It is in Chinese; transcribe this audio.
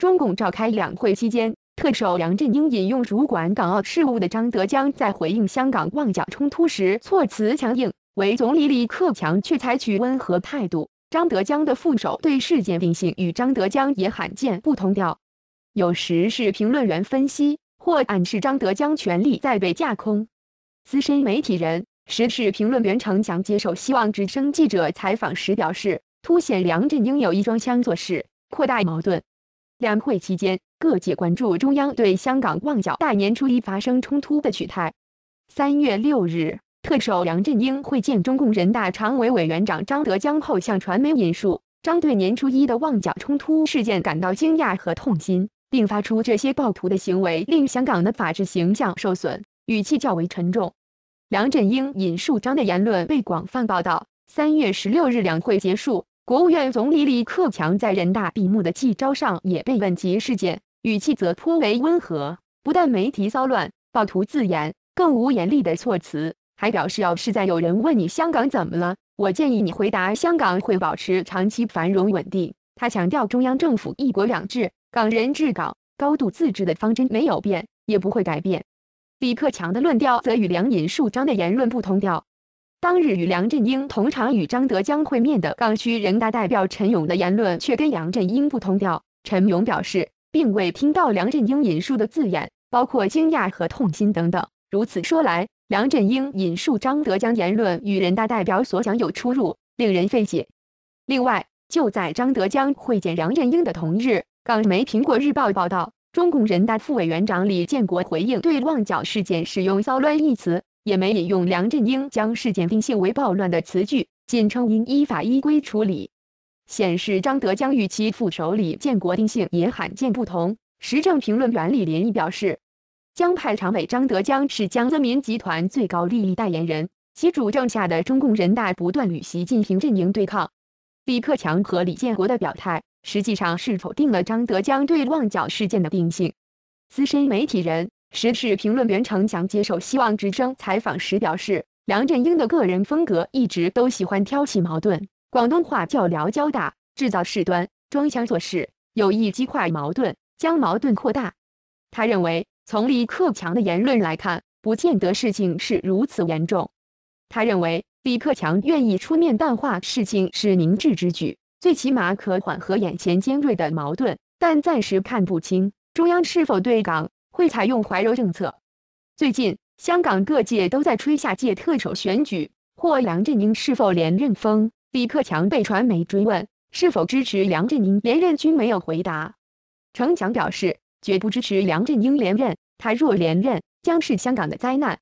中共召开两会期间，特首梁振英引用主管港澳事务的张德江在回应香港旺角冲突时措辞强硬，为总理李克强却采取温和态度。张德江的副手对事件定性与张德江也罕见不同调，有时是评论员分析或暗示张德江权力在被架空。资深媒体人、时事评论员程强接受《希望之声》记者采访时表示，凸显梁振英有意装腔作势，扩大矛盾。两会期间，各界关注中央对香港旺角大年初一发生冲突的取态。三月六日，特首梁振英会见中共人大常委委员长张德江后，向传媒引述张对年初一的旺角冲突事件感到惊讶和痛心，并发出这些暴徒的行为令香港的法治形象受损，语气较为沉重。梁振英引述张的言论被广泛报道。三月十六日，两会结束。国务院总理李克强在人大闭幕的记招上也被问及事件，语气则颇为温和。不但没提骚乱、暴徒、自言，更无严厉的措辞，还表示要是在有人问你香港怎么了，我建议你回答香港会保持长期繁荣稳定。他强调，中央政府“一国两制”、港人治港、高度自治的方针没有变，也不会改变。李克强的论调则与梁尹树章的言论不同调。当日与梁振英同场与张德江会面的港区人大代表陈勇的言论却跟梁振英不同调。陈勇表示，并未听到梁振英引述的字眼，包括惊讶和痛心等等。如此说来，梁振英引述张德江言论与人大代表所讲有出入，令人费解。另外，就在张德江会见梁振英的同日，港媒《苹果日报》报道，中共人大副委员长李建国回应对旺角事件使用“骚乱”一词。也没引用梁振英将事件定性为暴乱的词句，仅称应依法依规处理。显示张德江与其副手李建国定性也罕见不同。时政评论员李连义表示，江派常委张德江是江泽民集团最高利益代言人，其主政下的中共人大不断与习近平阵营对抗。李克强和李建国的表态实际上是否定了张德江对旺角事件的定性。资深媒体人。时事评论员程强接受《希望之声》采访时表示，梁振英的个人风格一直都喜欢挑起矛盾，广东话叫“聊交大，制造事端，装腔作势，有意激化矛盾，将矛盾扩大。他认为，从李克强的言论来看，不见得事情是如此严重。他认为，李克强愿意出面淡化事情是明智之举，最起码可缓和眼前尖锐的矛盾，但暂时看不清中央是否对港。会采用怀柔政策。最近，香港各界都在吹下届特首选举或梁振英是否连任风。李克强被传媒追问是否支持梁振英连任，均没有回答。程强表示绝不支持梁振英连任，他若连任将是香港的灾难。